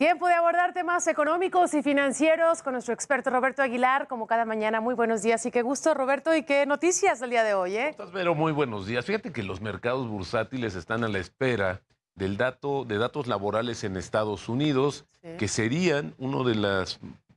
Tiempo de abordar temas económicos y financieros con nuestro experto Roberto Aguilar, como cada mañana. Muy buenos días y qué gusto, Roberto, y qué noticias del día de hoy. ¿eh? Muy buenos días. Fíjate que los mercados bursátiles están a la espera del dato de datos laborales en Estados Unidos, que serían uno de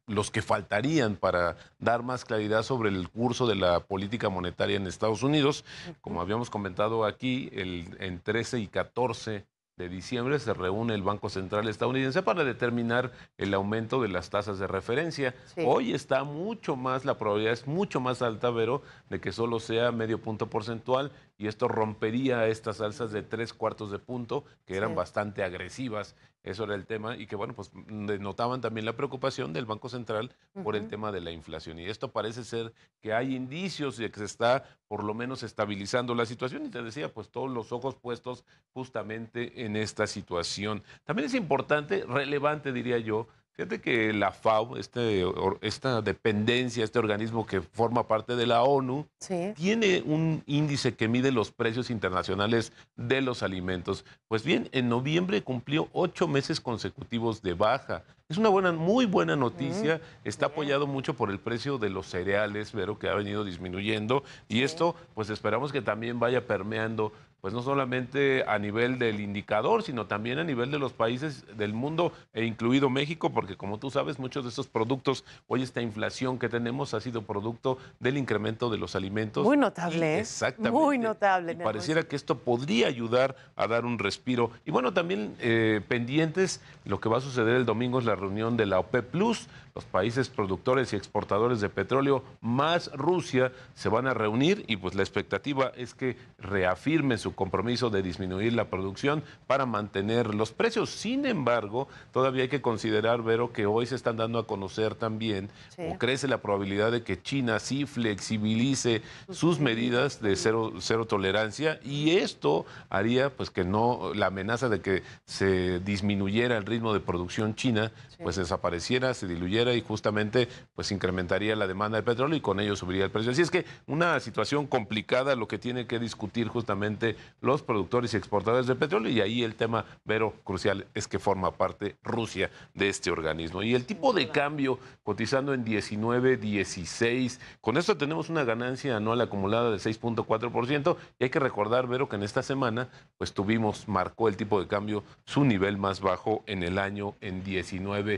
los que faltarían para dar más claridad sobre el curso de la política monetaria en Estados Unidos. Como habíamos comentado aquí, el, en 13 y 14 de diciembre se reúne el Banco Central estadounidense para determinar el aumento de las tasas de referencia. Hoy está mucho más, la probabilidad es mucho más alta, Vero, de que solo sea medio punto porcentual y esto rompería estas alzas de tres cuartos de punto que eran bastante agresivas eso era el tema y que, bueno, pues mm, notaban también la preocupación del Banco Central por el tema de la inflación. Y esto parece ser que hay indicios de que se está por lo menos estabilizando la situación. Y te decía, pues todos los ojos puestos justamente en esta situación. También es importante, relevante diría yo, Fíjate que la FAO, este, esta dependencia, este organismo que forma parte de la ONU, tiene un índice que mide los precios internacionales de los alimentos. Pues bien, en noviembre cumplió ocho meses consecutivos de baja es una buena, muy buena noticia. Está apoyado mucho por el precio de los cereales, pero que ha venido disminuyendo. Y esto, pues esperamos que también vaya permeando, pues no solamente a nivel del indicador, sino también a nivel de los países del mundo, e incluido México, porque como tú sabes, muchos de estos productos, hoy esta inflación que tenemos ha sido producto del incremento de los alimentos. Muy notable. ¿eh? exactamente. Muy notable. pareciera que esto podría ayudar a dar un respiro. Y bueno, también eh, pendientes, lo que va a suceder el domingo es la reunión de la OPEP e Plus. Los países productores y exportadores de petróleo más Rusia se van a reunir y pues la expectativa es que reafirme su compromiso de disminuir la producción para mantener los precios. Sin embargo, todavía hay que considerar, Vero, que hoy se están dando a conocer también o crece la probabilidad de que China sí flexibilice sus medidas de cero, cero tolerancia y esto haría pues que no la amenaza de que se disminuyera el ritmo de producción china pues desapareciera, se diluyera y justamente pues incrementaría la demanda de petróleo y con ello subiría el precio. Así es que una situación complicada lo que tiene que discutir justamente los productores y exportadores de petróleo y ahí el tema, Vero, crucial es que forma parte Rusia de este organismo. Y el tipo de cambio cotizando en 19, 16, con esto tenemos una ganancia anual acumulada de 6.4% y hay que recordar, Vero, que en esta semana pues tuvimos, marcó el tipo de cambio su nivel más bajo en el año en 19. হবে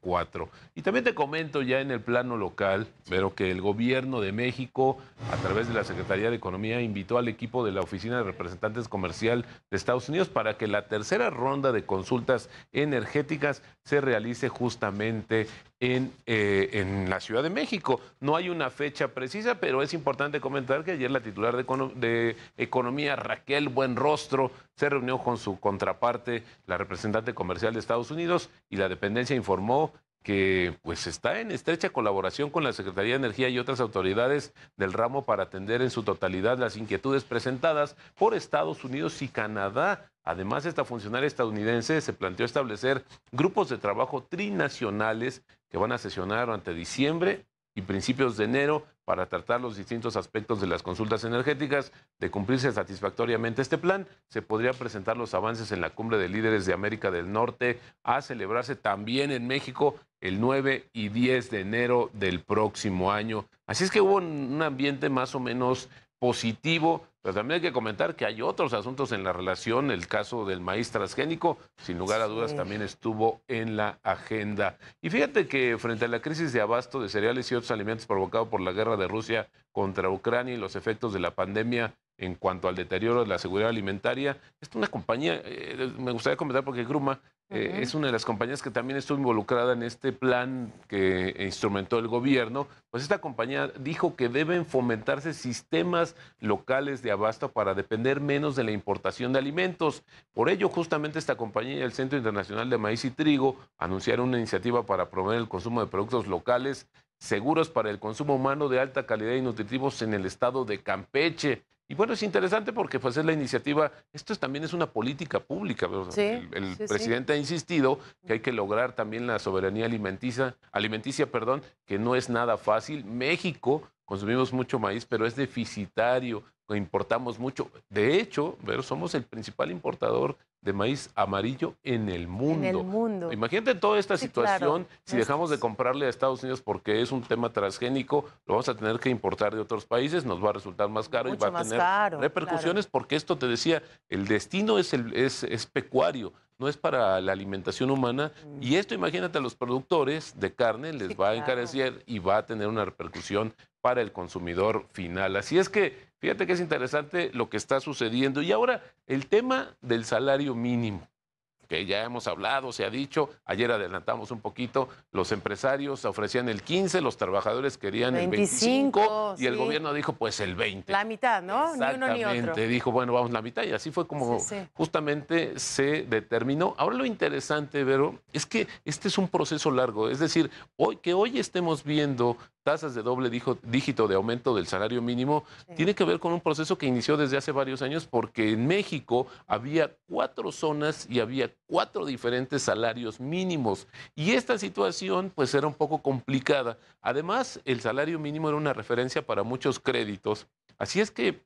cuatro. Y también te comento ya en el plano local, pero que el gobierno de México, a través de la Secretaría de Economía, invitó al equipo de la Oficina de Representantes Comercial de Estados Unidos para que la tercera ronda de consultas energéticas se realice justamente en, eh, en la Ciudad de México. No hay una fecha precisa, pero es importante comentar que ayer la titular de, de Economía, Raquel Buenrostro, se reunió con su contraparte, la representante comercial de Estados Unidos, y la la dependencia informó que pues está en estrecha colaboración con la Secretaría de Energía y otras autoridades del ramo para atender en su totalidad las inquietudes presentadas por Estados Unidos y Canadá. Además, esta funcionaria estadounidense se planteó establecer grupos de trabajo trinacionales que van a sesionar ante diciembre y principios de enero para tratar los distintos aspectos de las consultas energéticas. De cumplirse satisfactoriamente este plan, se podría presentar los avances en la cumbre de líderes de América del Norte a celebrarse también en México el 9 y 10 de enero del próximo año. Así es que hubo un ambiente más o menos positivo, pero también hay que comentar que hay otros asuntos en la relación. El caso del maíz transgénico, sin lugar a dudas, también estuvo en la agenda. Y fíjate que frente a la crisis de abasto de cereales y otros alimentos provocado por la guerra de Rusia contra Ucrania y los efectos de la pandemia en cuanto al deterioro de la seguridad alimentaria, es una compañía, eh, me gustaría comentar porque Gruma es una de las compañías que también estuvo involucrada en este plan que instrumentó el gobierno. Pues esta compañía dijo que deben fomentarse sistemas locales de abasto para depender menos de la importación de alimentos. Por ello, justamente esta compañía y el Centro Internacional de Maíz y Trigo anunciaron una iniciativa para promover el consumo de productos locales seguros para el consumo humano de alta calidad y nutritivos en el estado de Campeche. Y bueno, es interesante porque fue pues, es la iniciativa, esto también es una política pública. el, presidente ha insistido que hay que lograr también la soberanía alimenticia, alimenticia, perdón, que no es nada fácil. México consumimos mucho maíz, pero es deficitario, importamos mucho. De hecho, somos el principal importador de maíz amarillo en el mundo. En el mundo. Imagínate toda esta situación, si dejamos de comprarle a Estados Unidos porque es un tema transgénico, lo vamos a tener que importar de otros países, nos va a resultar más caro y va a tener repercusiones porque esto te decía, el destino es, el, es pecuario no es para la alimentación humana. Mm. Y esto, imagínate, a los productores de carne les va a encarecer y va a tener una repercusión para el consumidor final. Así es que, fíjate que es interesante lo que está sucediendo. Y ahora, el tema del salario mínimo que ya hemos hablado, se ha dicho, ayer adelantamos un poquito, los empresarios ofrecían el 15, los trabajadores querían el 25 y el gobierno dijo pues el 20. La mitad, ¿no? ni uno ni otro. dijo, bueno, vamos la mitad y así fue como justamente se determinó. Ahora lo interesante, Vero, es que este es un proceso largo, es decir, hoy que hoy estemos viendo tasas de doble dígito de aumento del salario mínimo tiene que ver con un proceso que inició desde hace varios años porque en México había cuatro zonas y había cuatro diferentes salarios mínimos y esta situación pues era un poco complicada. Además, el salario mínimo era una referencia para muchos créditos. Así es que,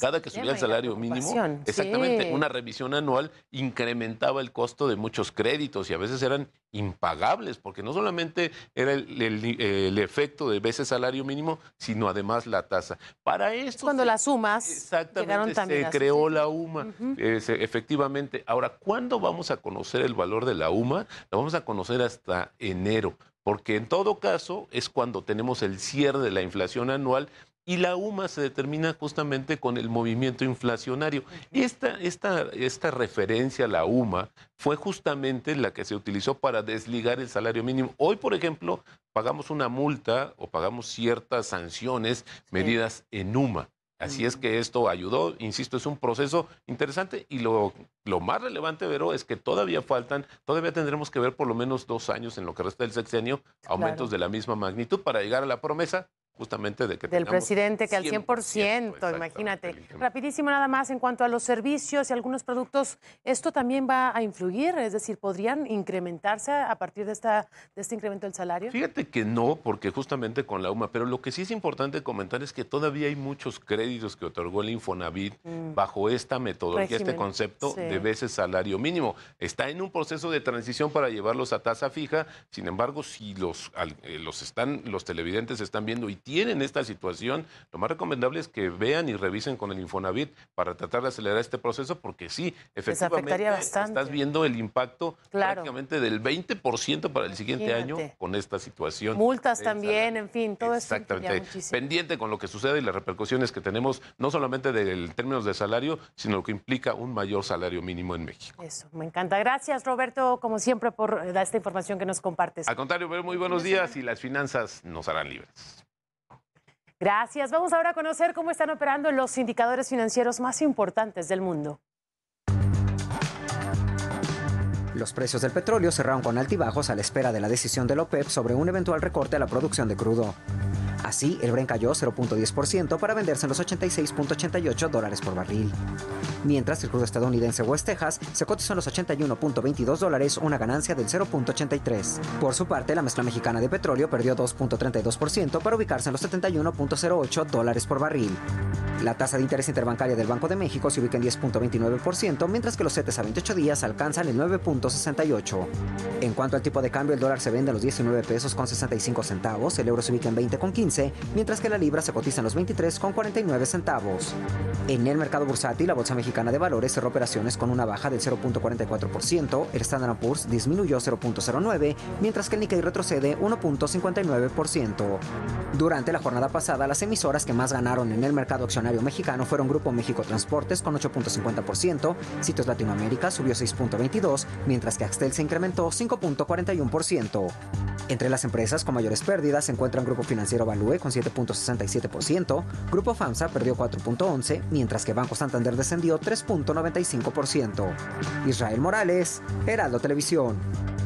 cada que subía el salario mínimo, exactamente, una revisión anual incrementaba el costo de muchos créditos y a veces eran impagables, porque no solamente era el, efecto de veces salario mínimo, sino además la tasa. Para esto... Cuando las sumas... Exactamente, se creó la UMA, efectivamente. Ahora, ¿cuándo vamos a conocer el valor de la UMA? La vamos a conocer hasta enero, porque en todo caso es cuando tenemos el cierre de la inflación anual y la UMA se determina justamente con el movimiento inflacionario. Esta, esta, esta referencia a la UMA fue justamente la que se utilizó para desligar el salario mínimo. Hoy, por ejemplo, pagamos una multa o pagamos ciertas sanciones medidas en UMA. Así es que esto ayudó, insisto, es un proceso interesante y lo, lo, más relevante, Vero, es que todavía faltan, todavía tendremos que ver por lo menos dos años en lo que resta del sexenio, aumentos de la misma magnitud para llegar a la promesa justamente de que... Del presidente que al 100%, imagínate. Rapidísimo nada más en cuanto a los servicios y algunos productos, ¿esto también va a influir? Es decir, ¿podrían incrementarse a partir de, esta, de este incremento del salario? Fíjate que no, porque justamente con la UMA, pero lo que sí es importante comentar es que todavía hay muchos créditos que otorgó el Infonavit mm. bajo esta metodología, este concepto de veces salario mínimo. Está en un proceso de transición para llevarlos a tasa fija, sin embargo, si los, eh, los, están, los televidentes están viendo y tienen esta situación, lo más recomendable es que vean y revisen con el Infonavit para tratar de acelerar este proceso, porque sí, efectivamente estás viendo el impacto prácticamente del 20% para el siguiente año con esta situación. Multas también, en fin, todo esto. eso. Exactamente. Pendiente con lo que sucede y las repercusiones que tenemos, no solamente del términos de salario, sino lo que implica un mayor salario mínimo en México. Eso, me encanta. Gracias, Roberto, como siempre, por eh, esta información que nos compartes. Al contrario, muy buenos días y las finanzas nos harán libres. Gracias. Vamos ahora a conocer cómo están operando los indicadores financieros más importantes del mundo. Los precios del petróleo cerraron con altibajos a la espera de la decisión de la OPEP sobre un eventual recorte a la producción de crudo. Así, el Bren cayó 0.10% para venderse en los 86.88 dólares por barril mientras el crudo estadounidense West Texas se cotizó en los 81.22 dólares, una ganancia del 0.83. Por su parte, la mezcla mexicana de petróleo perdió 2.32% para ubicarse en los 71.08 dólares por barril. La tasa de interés interbancaria del Banco de México se ubica en 10.29%, mientras que los CETES a 28 días alcanzan el 9.68. En cuanto al tipo de cambio, el dólar se vende a los 19 pesos con 65 centavos, el euro se ubica en 20 con 15, mientras que la libra se cotiza en los 23 con 49 centavos. En el mercado bursátil, la bolsa Mexicana de Valores cerró operaciones con una baja del 0.44%, el Standard Poor's disminuyó 0.09%, mientras que el Nikkei retrocede 1.59%. Durante la jornada pasada, las emisoras que más ganaron en el mercado accionario mexicano fueron Grupo México Transportes con 8.50%, Sitios Latinoamérica subió 6.22%, mientras que Axtel se incrementó 5.41%. Entre las empresas con mayores pérdidas se encuentran Grupo Financiero Value con 7.67%, Grupo FAMSA perdió 4.11%, mientras que Banco Santander descendió 3.95%. Israel Morales, Heraldo Televisión.